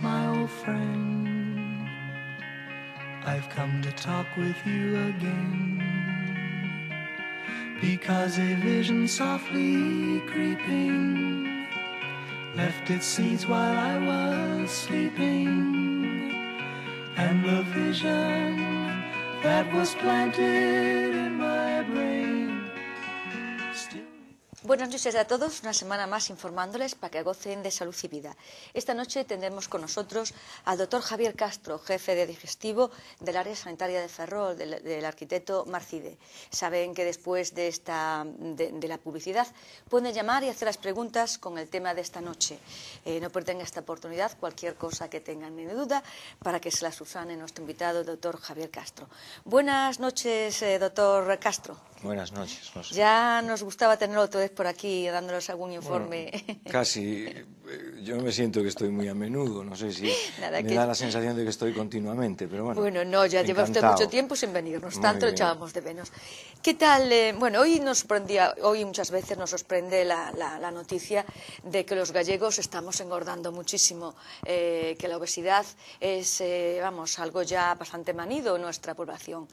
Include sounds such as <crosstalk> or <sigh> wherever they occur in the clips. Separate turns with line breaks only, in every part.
my old friend. I've come to talk with you again. Because a vision softly creeping left its seeds while I was sleeping. And the vision
that was planted in my brain Buenas noches a todos, una semana más informándoles para que gocen de salud y vida. Esta noche tendremos con nosotros al doctor Javier Castro, jefe de digestivo del área sanitaria de Ferrol, del, arquitecto Marcide. Saben que después de, esta, de, la publicidad pueden llamar y hacer las preguntas con el tema de esta noche. Eh, no a esta oportunidad, cualquier cosa que tengan en duda, para que se la susane nuestro invitado, el doctor Javier Castro. Buenas noches, eh, doctor Castro.
Buenas noches.
Ya nos gustaba tenerlo todo por aquí dándoles algún informe.
<laughs> casi. Eh, yo me siento que estoy muy a menudo, no sé si <laughs> me da la sensación de que estoy continuamente, pero bueno. Bueno,
no, ya lleva usted mucho tiempo sin venirnos, tanto echábamos de menos. ¿Qué tal? Eh? bueno, hoy nos sorprendía, hoy muchas veces nos sorprende la, la, noticia de que los gallegos estamos engordando muchísimo, eh, que la obesidad es, vamos, algo ya bastante manido en nuestra población.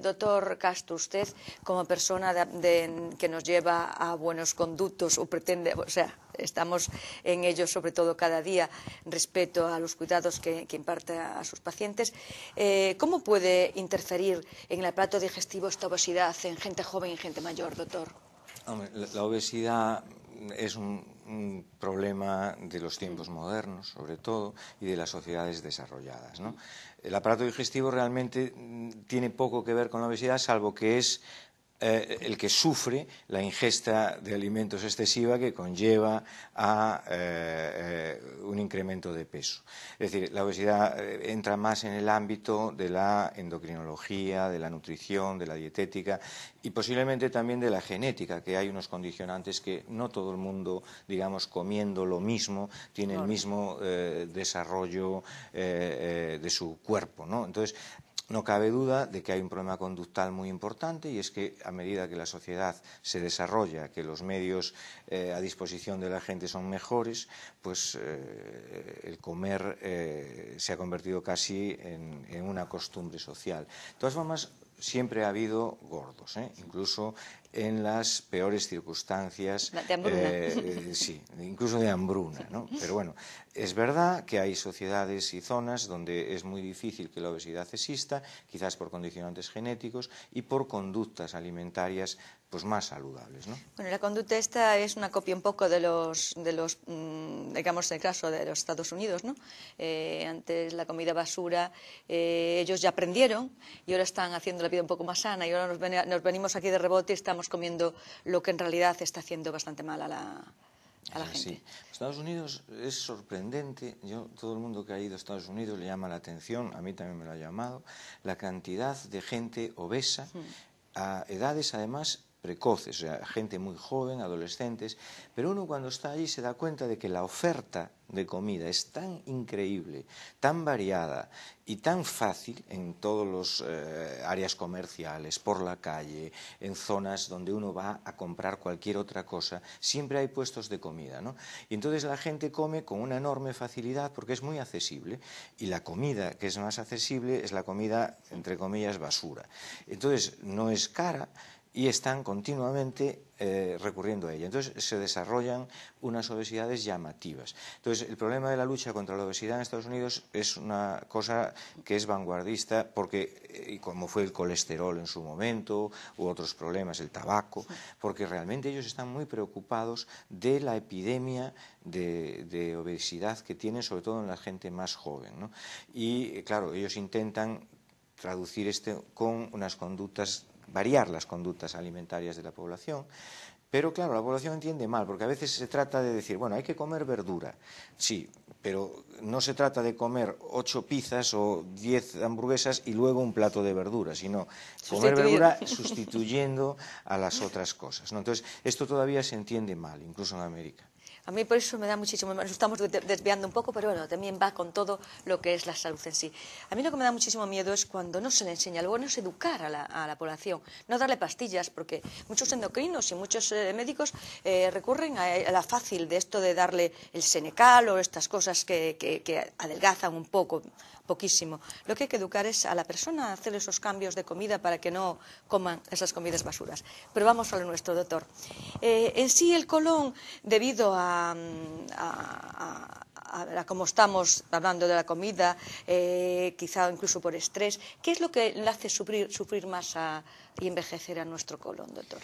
doctor Castro, usted como persona que nos lleva a buenos conductos o pretende, o sea, estamos en ello sobre todo cada día respecto a los cuidados que, imparte a sus pacientes. Eh, ¿Cómo puede interferir en el aparato digestivo esta obesidad en gente joven y gente mayor, doctor?
la, obesidad es un, problema de los tiempos modernos, sobre todo, y de las sociedades desarrolladas. El aparato digestivo realmente mm, tiene poco que ver con la obesidad, salvo que es eh, el que sufre la ingesta de alimentos excesiva que conlleva a eh, eh, un incremento de peso. Es decir, la obesidad entra más en el ámbito de la endocrinología, de la nutrición, de la dietética y posiblemente también de la genética, que hay unos condicionantes que no todo el mundo, digamos, comiendo lo mismo, tiene el mismo desarrollo de su cuerpo. Entonces, no cabe duda de que hay un problema conductal muy importante y es que a medida que la sociedad se desarrolla, que los medios eh, a disposición de la gente son mejores, pues eh, el comer eh, se ha convertido casi en, en una costumbre social. De todas formas, siempre ha habido gordos, ¿eh? incluso en las peores circunstancias. Eh, eh, sí, incluso de hambruna, Pero bueno, es verdad que hay sociedades y zonas donde es muy difícil que la obesidad exista, quizás por condicionantes genéticos y por conductas alimentarias pues más saludables. ¿no?
Bueno, la conducta esta es una copia un poco de los, de los mm, digamos, en el caso de los Estados Unidos, ¿no? Eh, antes la comida basura, eh, ellos ya aprendieron y ahora están haciendo la vida un poco más sana y ahora nos, venimos aquí de rebote y estamos comiendo lo que en realidad está haciendo bastante mal a la,
gente. Estados Unidos es sorprendente, yo todo el mundo que ha ido a Estados Unidos le llama la atención, a mí también me lo ha llamado, la cantidad de gente obesa, hmm. a edades además precoces, o sea, gente muy joven, adolescentes, pero uno cuando está allí se da cuenta de que la oferta de comida es tan increíble, tan variada y tan fácil en todos las eh, áreas comerciales, por la calle, en zonas donde uno va a comprar cualquier otra cosa, siempre hay puestos de comida. ¿no? Y entonces la gente come con una enorme facilidad porque es muy accesible y la comida que es más accesible es la comida, entre comillas, basura. Entonces no es cara y están continuamente eh, recurriendo a ella. Entonces se desarrollan unas obesidades llamativas. Entonces el problema de la lucha contra la obesidad en Estados Unidos es una cosa que es vanguardista porque, eh, como fue el colesterol en su momento u otros problemas, el tabaco, porque realmente ellos están muy preocupados de la epidemia de, obesidad que tienen, sobre todo en la gente más joven. Y claro, ellos intentan traducir esto con unas conductas variar las conductas alimentarias de la población. Pero claro, la población entiende mal, porque a veces se trata de decir, bueno, hay que comer verdura, sí, pero no se trata de comer ocho pizzas o diez hamburguesas y luego un plato de verdura, sino comer verdura <laughs> sustituyendo a las otras cosas. Entonces, esto todavía se entiende mal, incluso en América.
A mí por eso me da muchísimo, nos estamos desviando un poco, pero bueno, también va con todo lo que es la salud en sí. A mí lo que me da muchísimo miedo es cuando no se le enseña, luego no es educar a la, población, no darle pastillas, porque muchos endocrinos y muchos eh, médicos eh, recurren a, la fácil de esto de darle el senecal o estas cosas que adelgazan un poco lo que hay que educar es a la persona a hacer esos cambios de comida para que no coman esas comidas basuras. Pero vamos a nuestro, doctor. Eh, en sí, el colon, debido a, a, cómo estamos hablando de la comida, eh, quizá incluso por estrés. ¿Qué es lo que le hace sufrir, sufrir más y envejecer a nuestro colon, doctor?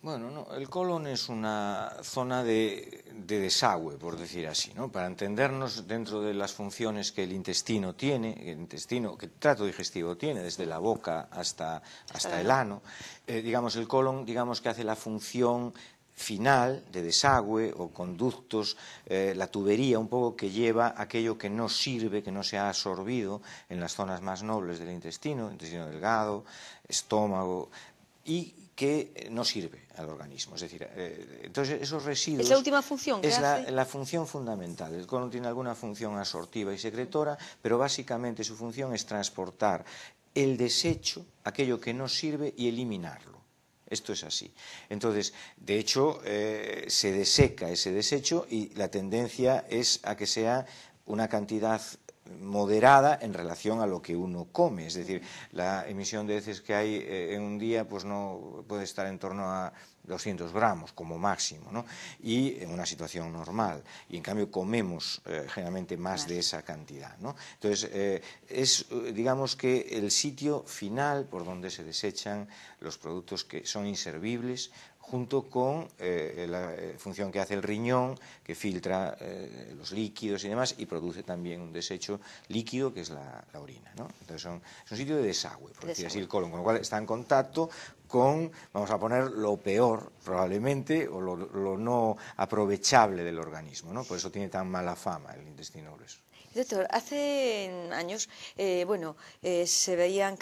Bueno, no, el colon es una zona de de desagüe, por decir así, ¿no? para entendernos dentro de las funciones que el intestino tiene, el intestino, que el trato digestivo tiene, desde la boca hasta, hasta el ano. Eh, digamos, el colon, digamos que hace la función final de desagüe o conductos, eh, la tubería un poco que lleva aquello que no sirve, que no se ha absorbido en las zonas más nobles del intestino, intestino delgado, estómago, y que eh, no sirve al organismo. Es decir, eh, entonces esos residuos... Es la última
función. Es la,
función fundamental. El colon tiene alguna función asortiva y secretora, pero básicamente su función es transportar el desecho, aquello que no sirve, y eliminarlo. Esto es así. Entonces, de hecho, eh, se deseca ese desecho y la tendencia es a que sea una cantidad moderada en relación a lo que uno come. Es decir, la emisión de heces que hay eh, en un día pues no puede estar en torno a 200 gramos como máximo, ¿no? Y en una situación normal. Y en cambio comemos eh, generalmente más de esa cantidad, Entonces, eh, es, digamos que el sitio final por donde se desechan los productos que son inservibles, junto con eh, la eh, función que hace el riñón, que filtra eh, los líquidos y demás, y produce también un desecho líquido, que es la, orina. Entonces son, es un sitio de desagüe, por decir así, el colon, con lo cual está en contacto con, vamos a poner, lo peor probablemente o lo, no aprovechable del organismo. ¿no? Por eso tiene tan mala fama el intestino grueso.
Doctor, hace años, eh, bueno, eh, se veía el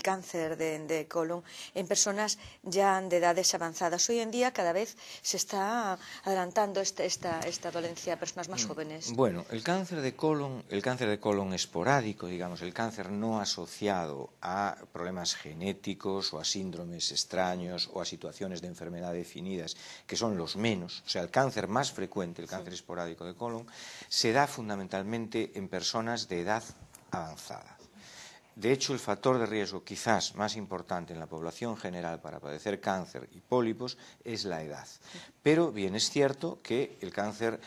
cáncer de, colon en personas ya de edades avanzadas. Hoy en día cada vez se está adelantando este, esta, esta, dolencia a personas más mm, jóvenes. Bueno,
el cáncer de colon, el cáncer de colon esporádico, digamos, el cáncer no asociado a problemas genéticos o a síndromes extraños o a situaciones de enfermedad definidas, que son los menos, o sea, el cáncer más frecuente, el cáncer esporádico de colon, se da fundamentalmente en personas de edad avanzada. De hecho, el factor de riesgo quizás más importante en la población general para padecer cáncer y pólipos es la edad. Pero bien es cierto que el cáncer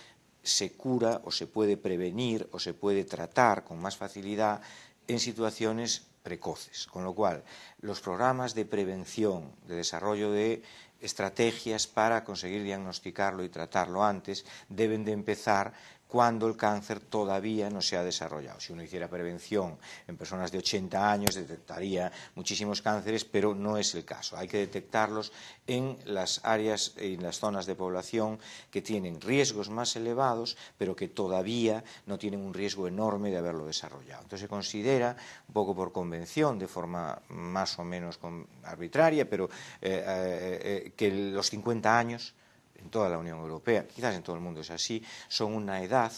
se cura o se puede prevenir o se puede tratar con más facilidad en situaciones precoces. Con lo cual, los programas de prevención, de desarrollo de estrategias para conseguir diagnosticarlo y tratarlo antes, deben de empezar cuando el cáncer todavía no se ha desarrollado. Si uno hiciera prevención en personas de 80 años, detectaría muchísimos cánceres, pero no es el caso. Hay que detectarlos en las áreas, en las zonas de población que tienen riesgos más elevados, pero que todavía no tienen un riesgo enorme de haberlo desarrollado. Entonces se considera, un poco por convención, de forma más o menos arbitraria, pero eh, eh, eh, que los 50 años en toda la Unión Europea, quizás en todo el mundo es así, son una edad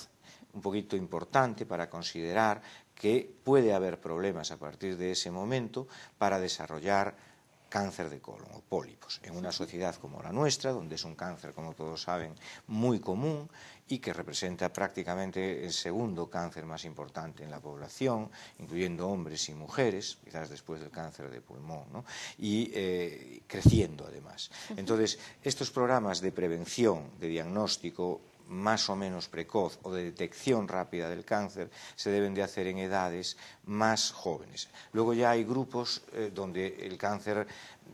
un poquito importante para considerar que puede haber problemas a partir de ese momento para desarrollar cáncer de colon o pólipos. En una sociedad como la nuestra, donde es un cáncer, como todos saben, muy común y que representa prácticamente el segundo cáncer más importante en la población, incluyendo hombres y mujeres, quizás después del cáncer de pulmón, y eh, creciendo además. Entonces, estos programas de prevención, de diagnóstico, más o menos precoz o de detección rápida del cáncer se deben de hacer en edades más jóvenes. Luego ya hay grupos eh, donde el cáncer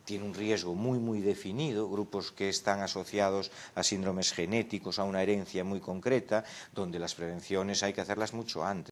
tiene un riesgo muy, muy definido, grupos que están asociados a síndromes genéticos, a una herencia muy concreta, donde las prevenciones hay que hacerlas mucho antes.